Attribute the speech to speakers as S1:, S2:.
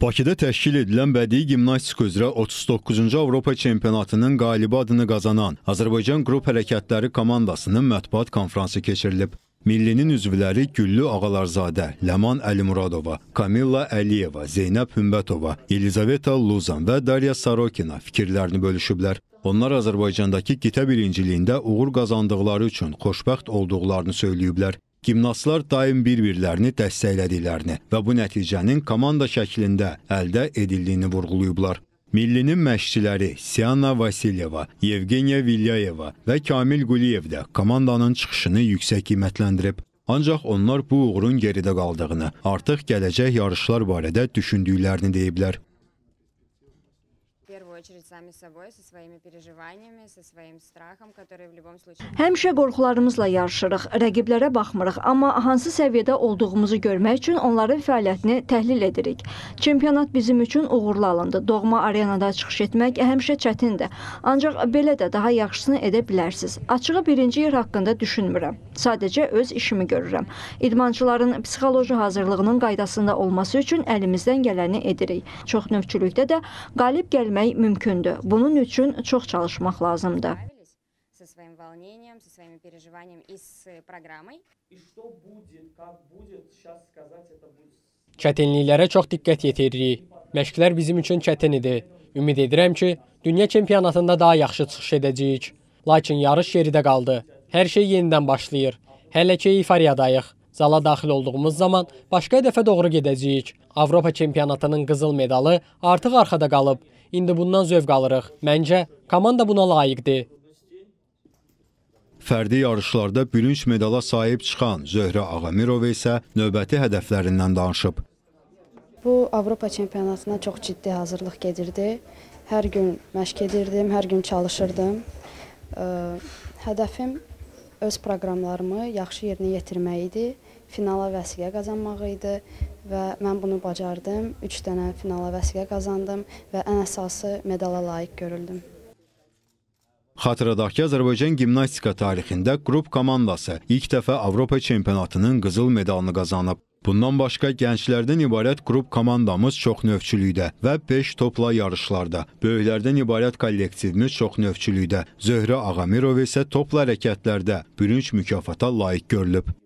S1: Bakıda təşkil edilən bədii gimnastika üzrə 39-cu Avropa çempionatının qalibi adını qazanan Azərbaycan qrup hərəkətləri komandasının mətbuat konfransı keçirilib. Millinin üzvləri Güllü Ağalarzadə, Ləman Əlimuradova, Kamilla Əliyeva, Zeynəb Hümbətova, Elizaveta Luzan və Darya Sarokina fikirlərini bölüşüblər. Onlar Azərbaycandakı qitə birinciliyində uğur qazandıqları üçün xoşbəxt olduqlarını söyləyiblər. Gimnastlar daim bir-birlərini dəstəklədiklərini və bu nəticənin komanda şəklində əldə edildiyini vurğulayıblar. Millinin məşqçiləri Siana Vasilyeva, Yevgeniya Vilyayeva və Kamil Quliyev də komandanın çıxışını yüksək qiymətləndirib. Ancaq onlar bu uğurun geridə qaldığını, artıq gələcək yarışlar barədə düşündüklərini deyiblər
S2: очередь сами собой, со своими переживаниями, со своим страхом, который в любом
S3: случае... Həmişə qorxularımızla yarışırıq, rəqiblərə baxmırıq, amma hansı səviyyədə olduğumuzu görmək üçün onların fəaliyyətini təhlil edirik. Çempionat bizim üçün uğurlu alındı. Doğma arenada çıxış etmək həmişə çətindir. Ancaq belə də daha yaxşısını edə bilərsiniz. Açığı birinci yer haqqında düşünmürəm. Sadəcə öz işimi görürəm. İdmançıların psixoloji hazırlığının qaydasında olması üçün əlimizdən gələni edirik. Çox növçülükdə də qalib gəlmək mümkündür mümkündür. Bunun üçün çox çalışmaq lazımdır. со своим волнением, со своими переживаниями и с программой. И что будет, как будет, сейчас сказать это
S2: будет. Çətinliklərə çox diqqət yetiririk. Məşqlər bizim üçün çətin idi. Ümid edirəm ki, dünya çempionatında daha yaxşı çıxış edəcəyik. Lakin yarış yeridə qaldı. Hər şey yenidən başlayır. Hələ ki eyfariyadayıq. Zala daxil olduğumuz zaman başqa hədəfə doğru gedəcəyik. Avropa çempionatının qızıl medalı artıq arxada qalıb. İndi bundan zövq alırıq. Məncə, komanda buna layiqdir.
S1: Fərdi yarışlarda bürünc medala sahib çıxan Zöhrə Ağamirova isə növbəti hədəflərindən danışıb.
S4: Bu, Avropa çempionatına çox ciddi hazırlıq gedirdi. Hər gün məşq edirdim, hər gün çalışırdım. Hədəfim öz proqramlarımı yaxşı yerinə yetirmək idi, finala vəsiqə qazanmaq idi və mən bunu bacardım. 3 dənə finala vəsiqə qazandım və ən əsası medala layiq görüldüm.
S1: Xatırladaq ki, Azərbaycan gimnastika tarixində qrup komandası ilk dəfə Avropa çempionatının qızıl medalını qazanıb. Bundan başqa gənclərdən ibarət qrup komandamız çoxnövçülükdə və 5 topla yarışlarda, böyüklərdən ibarət kollektivimiz çoxnövçülükdə, Zöhrə Ağamirov isə topla hərəkətlərdə bürünc mükafata layiq görülüb.